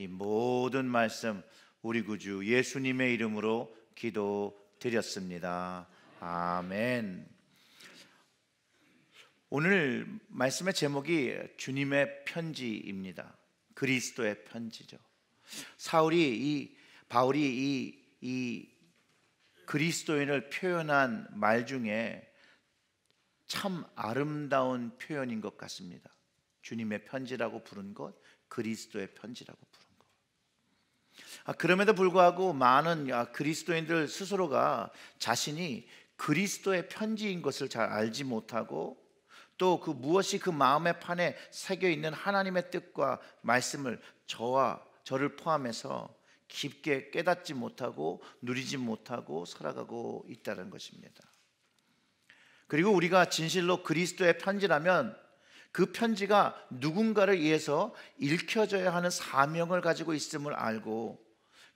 이 모든 말씀 우리 구주 예수님의 이름으로 기도드렸습니다. 아멘. 오늘 말씀의 제목이 주님의 편지입니다. 그리스도의 편지죠. 사울이 이 바울이 이, 이 그리스도인을 표현한 말 중에 참 아름다운 표현인 것 같습니다. 주님의 편지라고 부른 것, 그리스도의 편지라고. 아, 그럼에도 불구하고 많은 아, 그리스도인들 스스로가 자신이 그리스도의 편지인 것을 잘 알지 못하고 또 그 무엇이 그 마음의 판에 새겨 있는 하나님의 뜻과 말씀을 저와 저를 포함해서 깊게 깨닫지 못하고 누리지 못하고 살아가고 있다는 것입니다. 그리고 우리가 진실로 그리스도의 편지라면 그 편지가 누군가를 위해서 읽혀져야 하는 사명을 가지고 있음을 알고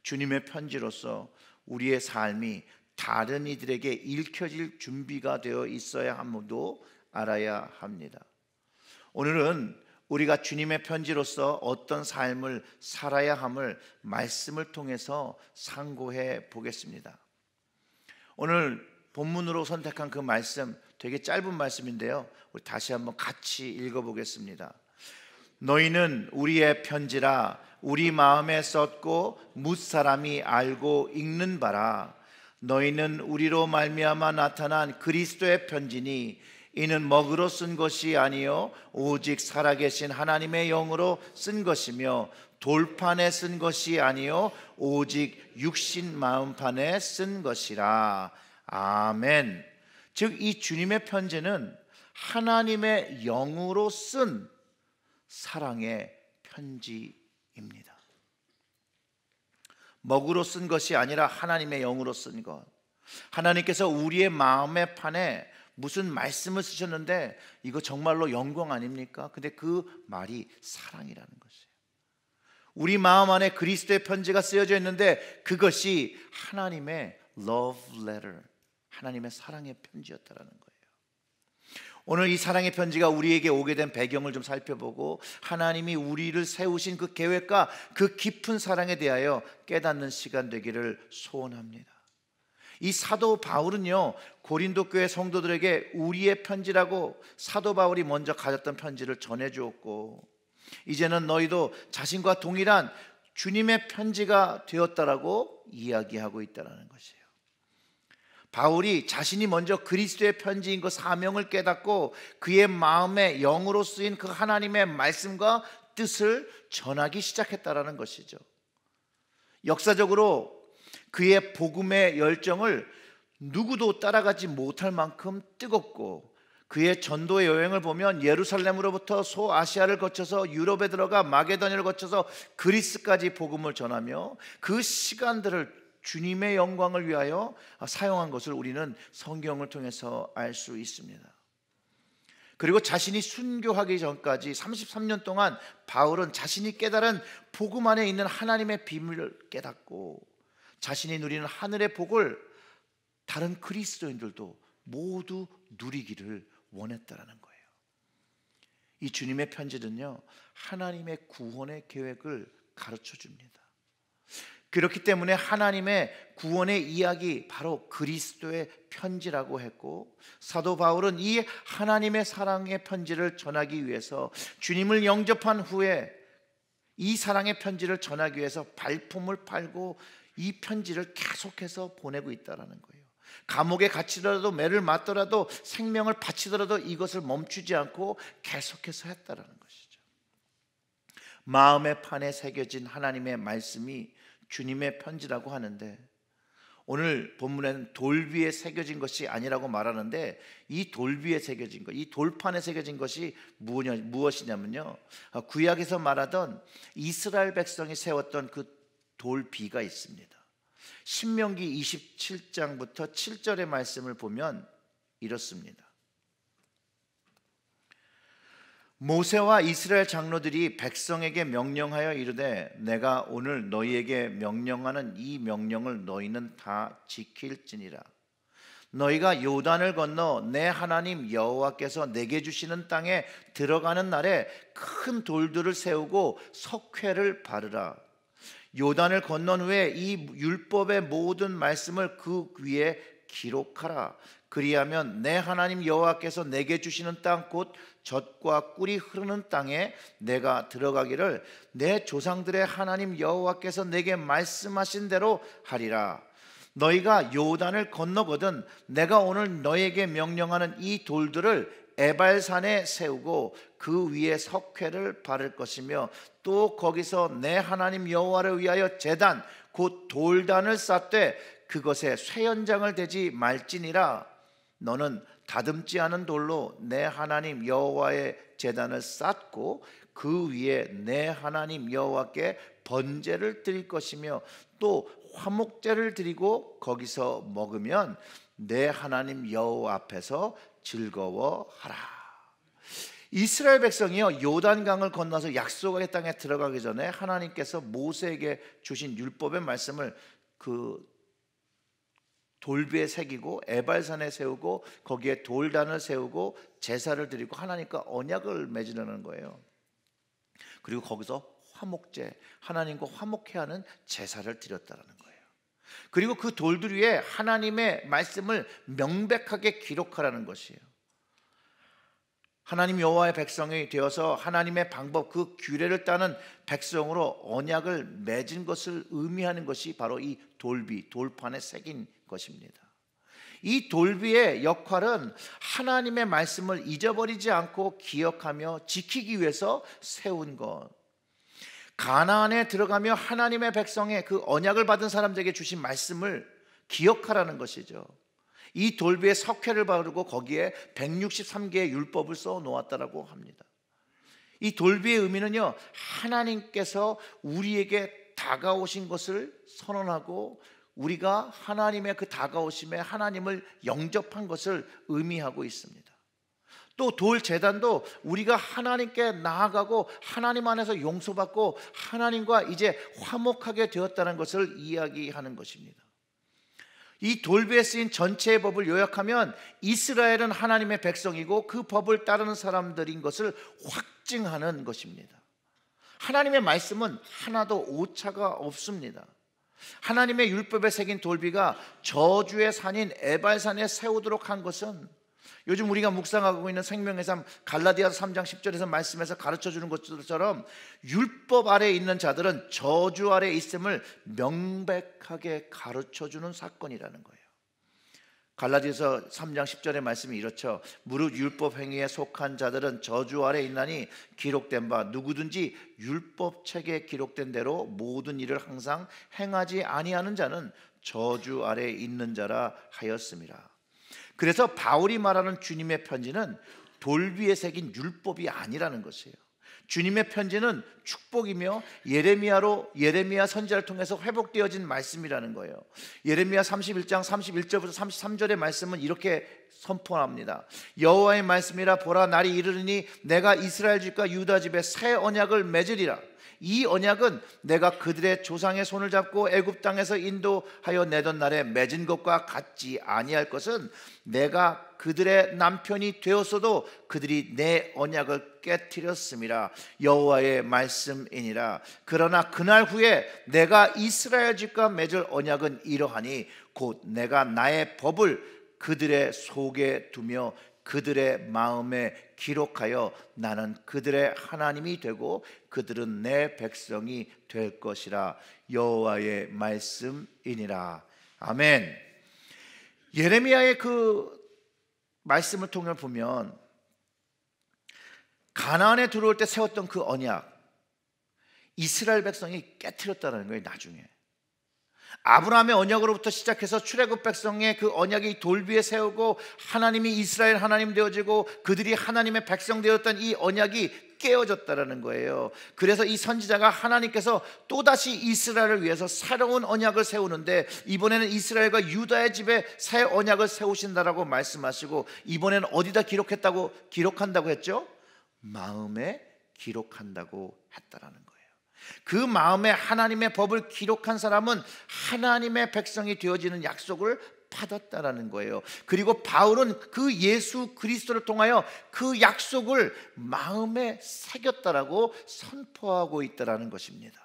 주님의 편지로서 우리의 삶이 다른 이들에게 읽혀질 준비가 되어 있어야 함도 알아야 합니다. 오늘은 우리가 주님의 편지로서 어떤 삶을 살아야 함을 말씀을 통해서 상고해 보겠습니다. 오늘 본문으로 선택한 그 말씀 되게 짧은 말씀인데요. 우리 다시 한번 같이 읽어 보겠습니다. 너희는 우리의 편지라 우리 마음에 썼고 뭇 사람이 알고 읽는 바라 너희는 우리로 말미암아 나타난 그리스도의 편지니 이는 먹으로 쓴 것이 아니요 오직 살아계신 하나님의 영으로 쓴 것이며 돌판에 쓴 것이 아니요 오직 육신 마음판에 쓴 것이라 아멘. 즉 이 주님의 편지는 하나님의 영으로 쓴 사랑의 편지입니다. 먹으로 쓴 것이 아니라 하나님의 영으로 쓴 것. 하나님께서 우리의 마음의 판에 무슨 말씀을 쓰셨는데 이거 정말로 영광 아닙니까? 근데 그 말이 사랑이라는 것이에요. 우리 마음 안에 그리스도의 편지가 쓰여져 있는데 그것이 하나님의 love letter, 하나님의 사랑의 편지였다라는 것. 오늘 이 사랑의 편지가 우리에게 오게 된 배경을 좀 살펴보고 하나님이 우리를 세우신 그 계획과 그 깊은 사랑에 대하여 깨닫는 시간 되기를 소원합니다. 이 사도 바울은요 고린도 교회 성도들에게 우리의 편지라고 사도 바울이 먼저 가졌던 편지를 전해 주었고 이제는 너희도 자신과 동일한 주님의 편지가 되었다라고 이야기하고 있다라는 것이에요. 바울이 자신이 먼저 그리스도의 편지인 그 사명을 깨닫고 그의 마음에 영으로 쓰인 그 하나님의 말씀과 뜻을 전하기 시작했다라는 것이죠. 역사적으로 그의 복음의 열정을 누구도 따라가지 못할 만큼 뜨겁고 그의 전도의 여행을 보면 예루살렘으로부터 소아시아를 거쳐서 유럽에 들어가 마게도니를 거쳐서 그리스까지 복음을 전하며 그 시간들을 주님의 영광을 위하여 사용한 것을 우리는 성경을 통해서 알 수 있습니다. 그리고 자신이 순교하기 전까지 33년 동안 바울은 자신이 깨달은 복음 안에 있는 하나님의 비밀을 깨닫고 자신이 누리는 하늘의 복을 다른 그리스도인들도 모두 누리기를 원했다라는 거예요. 이 주님의 편지는요 하나님의 구원의 계획을 가르쳐 줍니다. 그렇기 때문에 하나님의 구원의 이야기 바로 그리스도의 편지라고 했고 사도 바울은 이 하나님의 사랑의 편지를 전하기 위해서 주님을 영접한 후에 이 사랑의 편지를 전하기 위해서 발품을 팔고 이 편지를 계속해서 보내고 있다라는 거예요. 감옥에 갇히더라도 매를 맞더라도 생명을 바치더라도 이것을 멈추지 않고 계속해서 했다라는 것이죠. 마음의 판에 새겨진 하나님의 말씀이 주님의 편지라고 하는데 오늘 본문에는 돌 위에 새겨진 것이 아니라고 말하는데 이돌 위에 새겨진 것, 이 돌판에 새겨진 것이 무엇이냐, 무엇이냐면요. 아, 구약에서 말하던 이스라엘 백성이 세웠던 그 돌비가 있습니다. 신명기 27장부터 7절의 말씀을 보면 이렇습니다. 모세와 이스라엘 장로들이 백성에게 명령하여 이르되 내가 오늘 너희에게 명령하는 이 명령을 너희는 다 지킬지니라 너희가 요단을 건너 내 하나님 여호와께서 내게 주시는 땅에 들어가는 날에 큰 돌들을 세우고 석회를 바르라 요단을 건넌 후에 이 율법의 모든 말씀을 그 위에 기록하라 그리하면 내 하나님 여호와께서 내게 주시는 땅곧 젖과 꿀이 흐르는 땅에 내가 들어가기를 내 조상들의 하나님 여호와께서 내게 말씀하신 대로 하리라. 너희가 요단을 건너거든 내가 오늘 너에게 명령하는 이 돌들을 에발산에 세우고 그 위에 석회를 바를 것이며 또 거기서 내 하나님 여호와를 위하여 재단 곧 돌단을 쌓되 그것에 쇠연장을 대지 말지니라 너는 다듬지 않은 돌로 내 하나님 여호와의 제단을 쌓고 그 위에 내 하나님 여호와께 번제를 드릴 것이며 또 화목제를 드리고 거기서 먹으면 내 하나님 여호와 앞에서 즐거워하라. 이스라엘 백성이요 요단강을 건너서 약속의 땅에 들어가기 전에 하나님께서 모세에게 주신 율법의 말씀을 그 돌비에 새기고 에발산에 세우고 거기에 돌단을 세우고 제사를 드리고 하나님과 언약을 맺으려는 거예요. 그리고 거기서 화목제 하나님과 화목해 하는 제사를 드렸다라는 거예요. 그리고 그 돌들 위에 하나님의 말씀을 명백하게 기록하라는 것이에요. 하나님 여호와의 백성이 되어서 하나님의 방법 그 규례를 따는 백성으로 언약을 맺은 것을 의미하는 것이 바로 이 돌비 돌판에 새긴 것입니다. 이 돌비의 역할은 하나님의 말씀을 잊어버리지 않고 기억하며 지키기 위해서 세운 것. 가나안에 들어가며 하나님의 백성의 그 언약을 받은 사람들에게 주신 말씀을 기억하라는 것이죠. 이 돌비에 석회를 바르고 거기에 163개의 율법을 써 놓았다라고 합니다. 이 돌비의 의미는요. 하나님께서 우리에게 다가오신 것을 선언하고 우리가 하나님의 그 다가오심에 하나님을 영접한 것을 의미하고 있습니다. 또돌 재단도 우리가 하나님께 나아가고 하나님 안에서 용서받고 하나님과 이제 화목하게 되었다는 것을 이야기하는 것입니다. 이 돌비에 쓰인 전체의 법을 요약하면 이스라엘은 하나님의 백성이고 그 법을 따르는 사람들인 것을 확증하는 것입니다. 하나님의 말씀은 하나도 오차가 없습니다. 하나님의 율법에 새긴 돌비가 저주의 산인 에발산에 세우도록 한 것은 요즘 우리가 묵상하고 있는 생명의 삶 갈라디아서 3장 10절에서 말씀에서 가르쳐 주는 것처럼 율법 아래 있는 자들은 저주 아래 있음을 명백하게 가르쳐 주는 사건이라는 거예요. 갈라디에서 3장 10절의 말씀이 이렇죠. 무릇 율법 행위에 속한 자들은 저주 아래 있나니 기록된 바 누구든지 율법 책에 기록된 대로 모든 일을 항상 행하지 아니하는 자는 저주 아래 있는 자라 하였습니다. 그래서 바울이 말하는 주님의 편지는 돌비에 새긴 율법이 아니라는 것이에요. 주님의 편지는 축복이며 예레미야로 예레미야 선지를 통해서 회복되어진 말씀이라는 거예요. 예레미야 31장 31절부터 33절의 말씀은 이렇게 선포합니다. 여호와의 말씀이라 보라 날이 이르르니 내가 이스라엘 집과 유다 집에 새 언약을 맺으리라. 이 언약은 내가 그들의 조상의 손을 잡고 애굽 땅에서 인도하여 내던 날에 맺은 것과 같지 아니할 것은 내가 그들의 남편이 되었어도 그들이 내 언약을 깨뜨렸음이라 여호와의 말씀이니라 그러나 그날 후에 내가 이스라엘 집과 맺을 언약은 이러하니 곧 내가 나의 법을 그들의 속에 두며 그들의 마음에 기록하여 나는 그들의 하나님이 되고 그들은 내 백성이 될 것이라 여호와의 말씀이니라. 아멘. 예레미야의 그 말씀을 통해 보면 가나안에 들어올 때 세웠던 그 언약 이스라엘 백성이 깨뜨렸다는 거예요. 나중에 아브라함의 언약으로부터 시작해서 출애굽 백성의 그 언약이 돌비에 세우고 하나님이 이스라엘 하나님 되어지고 그들이 하나님의 백성 되었던 이 언약이 깨어졌다라는 거예요. 그래서 이 선지자가 하나님께서 또다시 이스라엘을 위해서 새로운 언약을 세우는데 이번에는 이스라엘과 유다의 집에 새 언약을 세우신다라고 말씀하시고 이번에는 어디다 기록했다고 기록한다고 했죠? 마음에 기록한다고 했다라는 거예요. 그 마음에 하나님의 법을 기록한 사람은 하나님의 백성이 되어지는 약속을 받았다라는 거예요. 그리고 바울은 그 예수 그리스도를 통하여 그 약속을 마음에 새겼다라고 선포하고 있다라는 것입니다.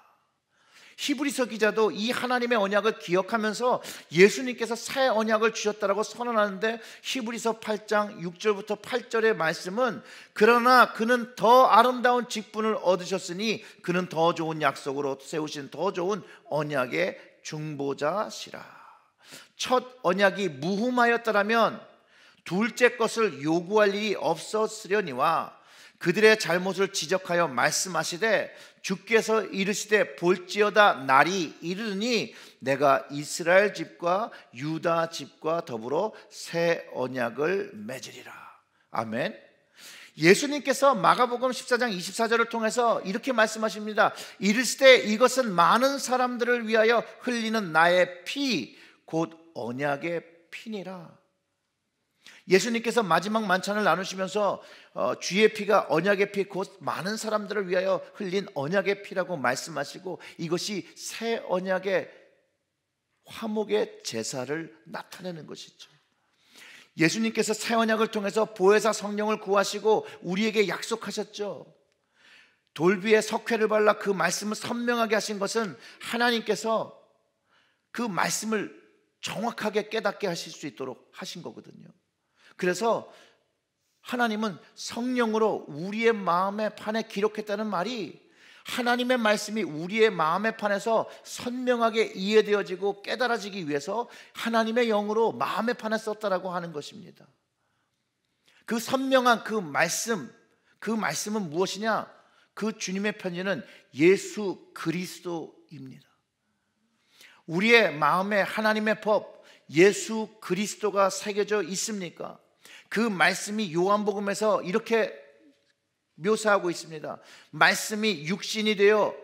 히브리서 기자도 이 하나님의 언약을 기억하면서 예수님께서 새 언약을 주셨다라고 선언하는데 히브리서 8장 6절부터 8절의 말씀은 그러나 그는 더 아름다운 직분을 얻으셨으니 그는 더 좋은 약속으로 세우신 더 좋은 언약의 중보자시라. 첫 언약이 무 h u 하였더라면 둘째 것을 요구할 일이 없었으려니와 그들의 잘못을 지적하여 말씀하시되 주께서 이르시되 볼지어다 날이 이르니 내가 이스라엘 집과 유다 집과 더불어 새 언약을 맺으리라. 아멘. 예수님께서 마가복음 14장 24절을 통해서 이렇게 말씀하십니다. 이르시되 이것은 많은 사람들을 위하여 흘리는 나의 피 곧 언약의 피니라. 예수님께서 마지막 만찬을 나누시면서 어, 주의 피가 언약의 피곧 많은 사람들을 위하여 흘린 언약의 피라고 말씀하시고 이것이 새 언약의 화목의 제사를 나타내는 것이죠. 예수님께서 새 언약을 통해서 보혜사 성령을 구하시고 우리에게 약속하셨죠. 돌비에 석회를 발라 그 말씀을 선명하게 하신 것은 하나님께서 그 말씀을 정확하게 깨닫게 하실 수 있도록 하신 거거든요. 그래서 하나님은 성령으로 우리의 마음의 판에 기록했다는 말이 하나님의 말씀이 우리의 마음의 판에서 선명하게 이해되어지고 깨달아지기 위해서 하나님의 영으로 마음의 판에 썼다라고 하는 것입니다. 그 선명한 그 말씀, 그 말씀은 무엇이냐? 그 주님의 편지는 예수 그리스도입니다. 우리의 마음에 하나님의 법, 예수 그리스도가 새겨져 있습니까? 그 말씀이 요한복음에서 이렇게 묘사하고 있습니다. 말씀이 육신이 되어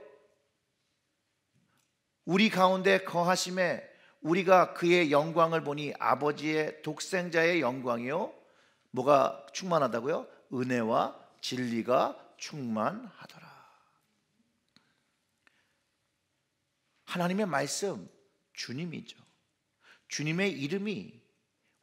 우리 가운데 거하심에 우리가 그의 영광을 보니 아버지의 독생자의 영광이요. 뭐가 충만하다고요? 은혜와 진리가 충만하더라. 하나님의 말씀, 주님이죠. 주님의 이름이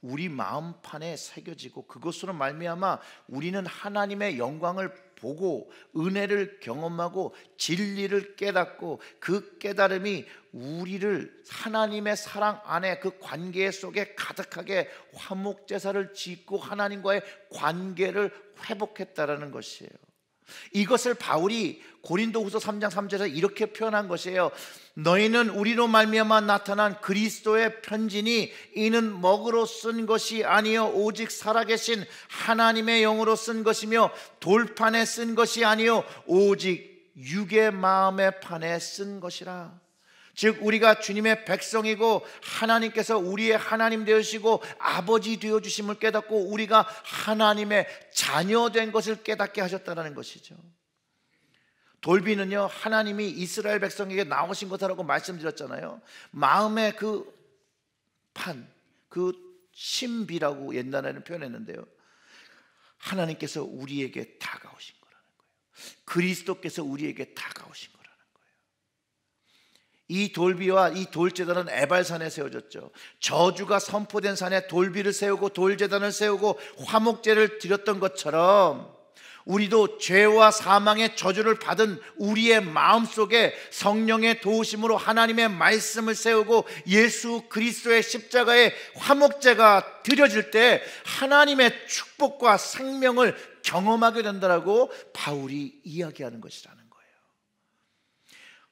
우리 마음판에 새겨지고 그것으로 말미암아 우리는 하나님의 영광을 보고 은혜를 경험하고 진리를 깨닫고 그 깨달음이 우리를 하나님의 사랑 안에 그 관계 속에 가득하게 화목 제사를 짓고 하나님과의 관계를 회복했다라는 것이에요. 이것을 바울이 고린도후서 3장 3절에서 이렇게 표현한 것이에요. 너희는 우리로 말미암아 나타난 그리스도의 편지니 이는 먹으로 쓴 것이 아니요 오직 살아계신 하나님의 영으로 쓴 것이며 돌판에 쓴 것이 아니요 오직 육의 마음의 판에 쓴 것이라. 즉 우리가 주님의 백성이고 하나님께서 우리의 하나님 되시고 아버지 되어 주심을 깨닫고 우리가 하나님의 자녀 된 것을 깨닫게 하셨다는 것이죠. 돌비는요 하나님이 이스라엘 백성에게 나오신 것이라고 말씀드렸잖아요. 마음의 그 판, 그 신비라고 옛날에는 표현했는데요. 하나님께서 우리에게 다가오신 거라는 거예요. 그리스도께서 우리에게 다가오신 거예요. 이 돌비와 이 돌제단은 에발산에 세워졌죠. 저주가 선포된 산에 돌비를 세우고 돌제단을 세우고 화목제를 드렸던 것처럼 우리도 죄와 사망의 저주를 받은 우리의 마음 속에 성령의 도우심으로 하나님의 말씀을 세우고 예수 그리스도의 십자가의 화목제가 드려질 때 하나님의 축복과 생명을 경험하게 된다라고 바울이 이야기하는 것이잖아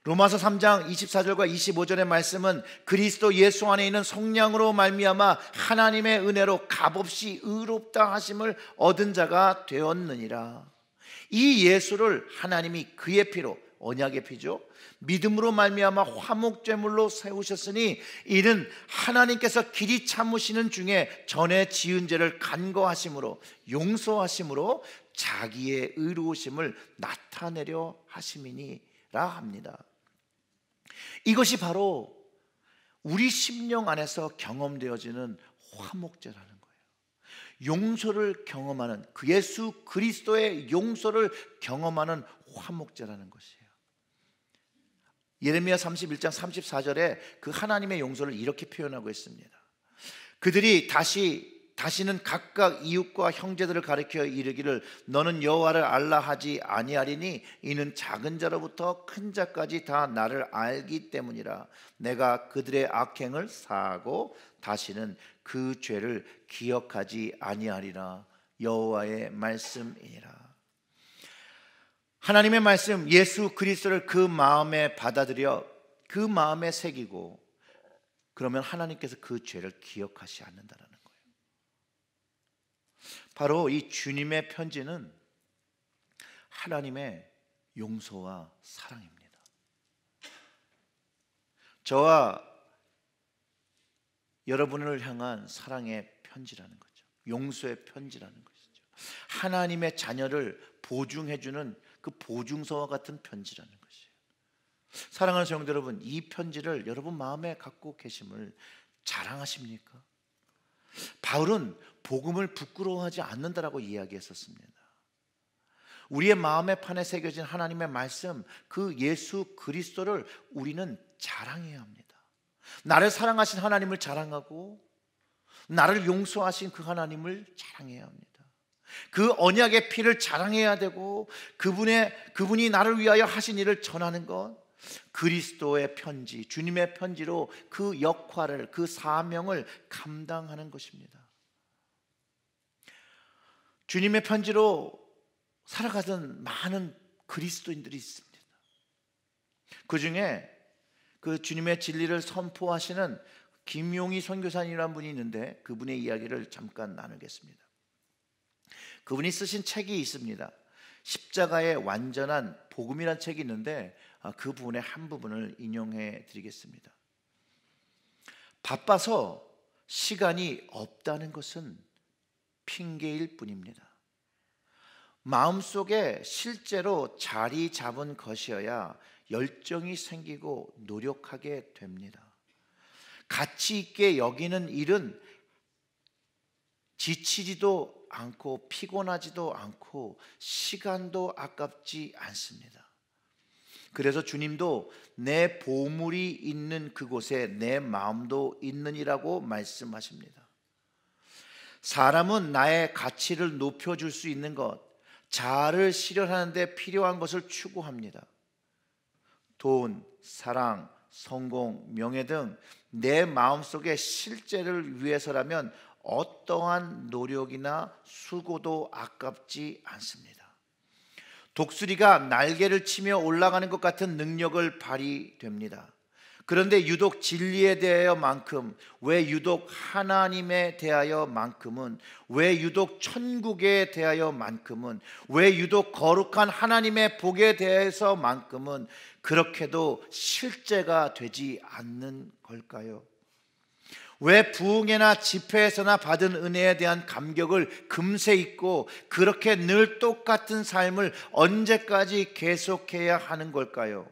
로마서 3장 24절과 25절의 말씀은 그리스도 예수 안에 있는 성량으로 말미암아 하나님의 은혜로 값없이 의롭다 하심을 얻은 자가 되었느니라. 이 예수를 하나님이 그의 피로 언약의 피죠. 믿음으로 말미암아 화목제물로 세우셨으니 이는 하나님께서 길이 참으시는 중에 전에 지은 죄를 간거하심으로 용서하심으로 자기의 의로우심을 나타내려 하심이니라 합니다. 이것이 바로 우리 심령 안에서 경험되어지는 화목제라는 거예요. 용서를 경험하는 그 예수 그리스도의 용서를 경험하는 화목제라는 것이에요. 예레미야 31장 34절에 그 하나님의 용서를 이렇게 표현하고 있습니다. 그들이 다시 다시는 각각 이웃과 형제들을 가리켜 이르기를 너는 여호와를 알라 하지 아니하리니 이는 작은 자로부터 큰 자까지 다 나를 알기 때문이라 내가 그들의 악행을 사하고 다시는 그 죄를 기억하지 아니하리라 여호와의 말씀이니라 하나님의 말씀 예수 그리스도를 그 마음에 받아들여 그 마음에 새기고 그러면 하나님께서 그 죄를 기억하지 않는다는 바로 이 주님의 편지는 하나님의 용서와 사랑입니다. 저와 여러분을 향한 사랑의 편지라는 거죠. 용서의 편지라는 것이죠. 하나님의 자녀를 보증해 주는 그 보증서와 같은 편지라는 것이에요. 사랑하는 성도 여러분, 이 편지를 여러분 마음에 갖고 계심을 자랑하십니까? 바울은 복음을 부끄러워하지 않는다라고 이야기했었습니다. 우리의 마음의 판에 새겨진 하나님의 말씀, 그 예수 그리스도를 우리는 자랑해야 합니다. 나를 사랑하신 하나님을 자랑하고 나를 용서하신 그 하나님을 자랑해야 합니다. 그 언약의 피를 자랑해야 되고 그분의 그분이 나를 위하여 하신 일을 전하는 것 그리스도의 편지, 주님의 편지로 그 역할을 그 사명을 감당하는 것입니다. 주님의 편지로 살아가던 많은 그리스도인들이 있습니다. 그 중에 그 주님의 진리를 선포하시는 김용희 선교사님이라는 분이 있는데 그분의 이야기를 잠깐 나누겠습니다. 그분이 쓰신 책이 있습니다. 십자가의 완전한 복음이라는 책이 있는데 아, 그 부분의 한 부분을 인용해 드리겠습니다. 바빠서 시간이 없다는 것은 핑계일 뿐입니다. 마음속에 실제로 자리 잡은 것이어야 열정이 생기고 노력하게 됩니다. 가치 있게 여기는 일은 지치지도 않고 피곤하지도 않고 시간도 아깝지 않습니다. 그래서 주님도 내 보물이 있는 그곳에 내 마음도 있느니라고 말씀하십니다. 사람은 나의 가치를 높여줄 수 있는 것, 자아를 실현하는데 필요한 것을 추구합니다. 돈, 사랑, 성공, 명예 등 내 마음속의 실제를 위해서라면 어떠한 노력이나 수고도 아깝지 않습니다. 독수리가 날개를 치며 올라가는 것 같은 능력을 발휘됩니다. 그런데 유독 진리에 대하여만큼 왜 유독 하나님에 대하여만큼은 왜 유독 천국에 대하여만큼은 왜 유독 거룩한 하나님의 복에 대해서만큼은 그렇게도 실제가 되지 않는 걸까요? 왜 부흥회나 집회에서나 받은 은혜에 대한 감격을 금세 잊고 그렇게 늘 똑같은 삶을 언제까지 계속해야 하는 걸까요?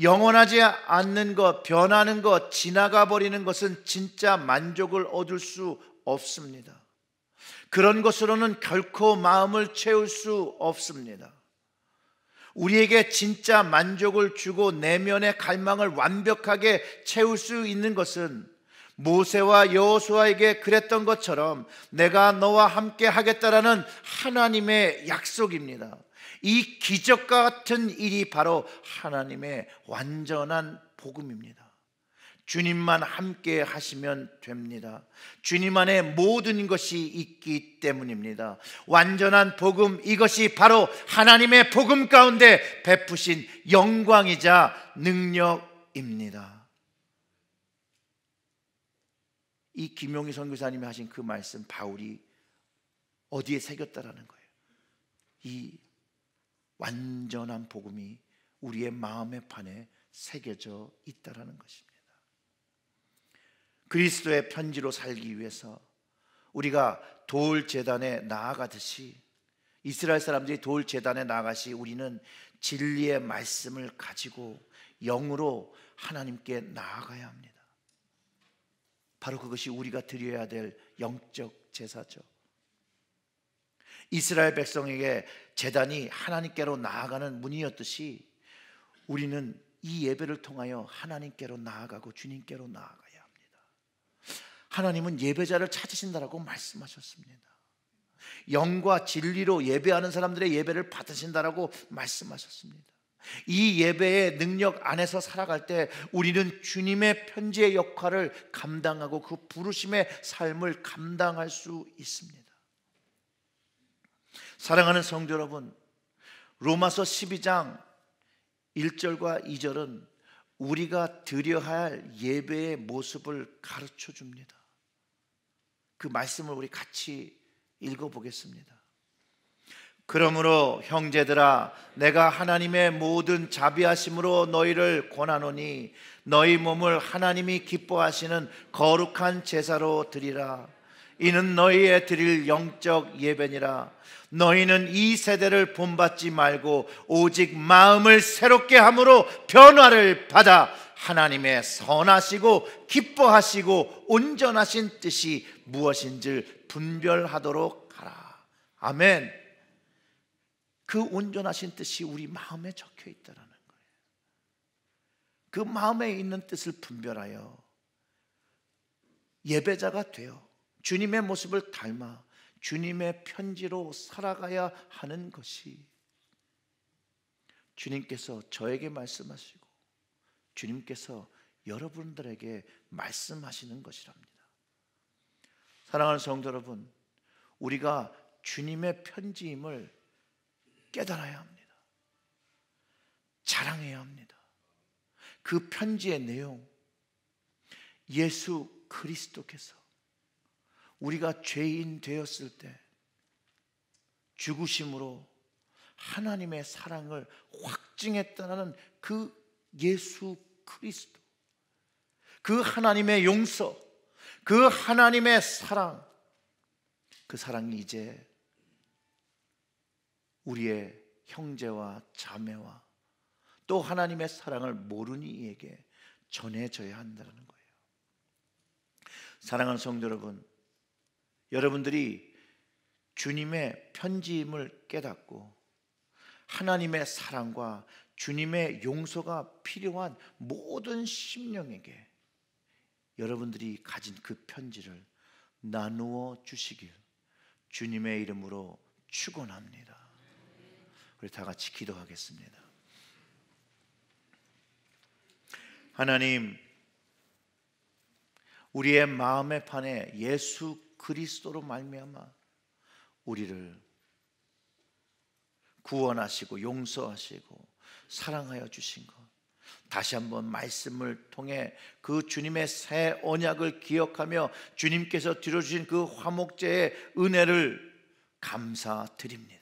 영원하지 않는 것, 변하는 것, 지나가 버리는 것은 진짜 만족을 얻을 수 없습니다. 그런 것으로는 결코 마음을 채울 수 없습니다. 우리에게 진짜 만족을 주고 내면의 갈망을 완벽하게 채울 수 있는 것은 모세와 여호수아에게 그랬던 것처럼 내가 너와 함께 하겠다라는 하나님의 약속입니다. 이 기적과 같은 일이 바로 하나님의 완전한 복음입니다. 주님만 함께 하시면 됩니다. 주님 안에 모든 것이 있기 때문입니다. 완전한 복음, 이것이 바로 하나님의 복음 가운데 베푸신 영광이자 능력입니다. 이 김용희 선교사님이 하신 그 말씀, 바울이 어디에 새겼다라는 거예요. 이 완전한 복음이 우리의 마음의 판에 새겨져 있다라는 것입니다. 그리스도의 편지로 살기 위해서 우리가 돌 제단에 나아가듯이 이스라엘 사람들이 돌 제단에 나아가시 우리는 진리의 말씀을 가지고 영으로 하나님께 나아가야 합니다. 바로 그것이 우리가 드려야 될 영적 제사죠. 이스라엘 백성에게 재단이 하나님께로 나아가는 문이었듯이 우리는 이 예배를 통하여 하나님께로 나아가고 주님께로 나아가야 합니다. 하나님은 예배자를 찾으신다라고 말씀하셨습니다. 영과 진리로 예배하는 사람들의 예배를 받으신다라고 말씀하셨습니다. 이 예배의 능력 안에서 살아갈 때 우리는 주님의 편지의 역할을 감당하고 그 부르심의 삶을 감당할 수 있습니다. 사랑하는 성도 여러분, 로마서 12장 1절과 2절은 우리가 드려야 할 예배의 모습을 가르쳐 줍니다. 그 말씀을 우리 같이 읽어 보겠습니다. 그러므로 형제들아 내가 하나님의 모든 자비하심으로 너희를 권하노니 너희 몸을 하나님이 기뻐하시는 거룩한 제사로 드리라 이는 너희의 드릴 영적 예배니라. 너희는 이 세대를 본받지 말고 오직 마음을 새롭게 함으로 변화를 받아 하나님의 선하시고 기뻐하시고 온전하신 뜻이 무엇인지 분별하도록 하라. 아멘. 그 온전하신 뜻이 우리 마음에 적혀 있다라는 거예요. 그 마음에 있는 뜻을 분별하여 예배자가 되어 주님의 모습을 닮아 주님의 편지로 살아가야 하는 것이 주님께서 저에게 말씀하시고 주님께서 여러분들에게 말씀하시는 것이랍니다. 사랑하는 성도 여러분, 우리가 주님의 편지임을 깨달아야 합니다. 자랑해야 합니다. 그 편지의 내용, 예수 그리스도께서 우리가 죄인 되었을 때 죽으심으로 하나님의 사랑을 확증했다는 그 예수 그리스도, 그 하나님의 용서, 그 하나님의 사랑, 그 사랑이 이제 우리의 형제와 자매와 또 하나님의 사랑을 모르는 이에게 전해져야 한다는 거예요. 사랑하는 성도 여러분, 여러분들이 주님의 편지임을 깨닫고 하나님의 사랑과 주님의 용서가 필요한 모든 심령에게 여러분들이 가진 그 편지를 나누어 주시길 주님의 이름으로 축원합니다. 우리 다 같이 기도하겠습니다. 하나님 우리의 마음의 판에 예수 그리스도로 말미암아 우리를 구원하시고 용서하시고 사랑하여 주신 것. 다시 한번 말씀을 통해 그 주님의 새 언약을 기억하며 주님께서 들어 주신 그 화목제의 은혜를 감사드립니다.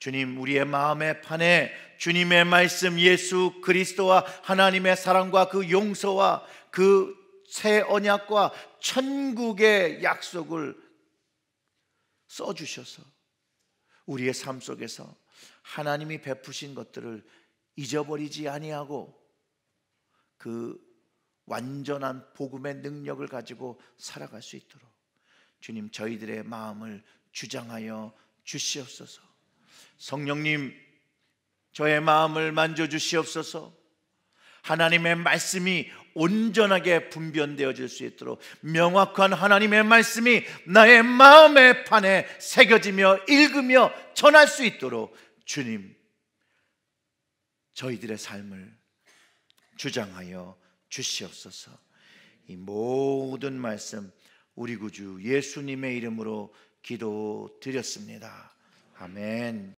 주님 우리의 마음의 판에 주님의 말씀 예수 그리스도와 하나님의 사랑과 그 용서와 그새 언약과 천국의 약속을 써주셔서 우리의 삶 속에서 하나님이 베푸신 것들을 잊어버리지 아니하고 그 완전한 복음의 능력을 가지고 살아갈 수 있도록 주님 저희들의 마음을 주장하여 주시옵소서. 성령님 저의 마음을 만져 주시옵소서. 하나님의 말씀이 온전하게 분변되어질 수 있도록 명확한 하나님의 말씀이 나의 마음의 판에 새겨지며 읽으며 전할 수 있도록 주님 저희들의 삶을 주장하여 주시옵소서. 이 모든 말씀 우리 구주 예수님의 이름으로 기도드렸습니다. 아멘.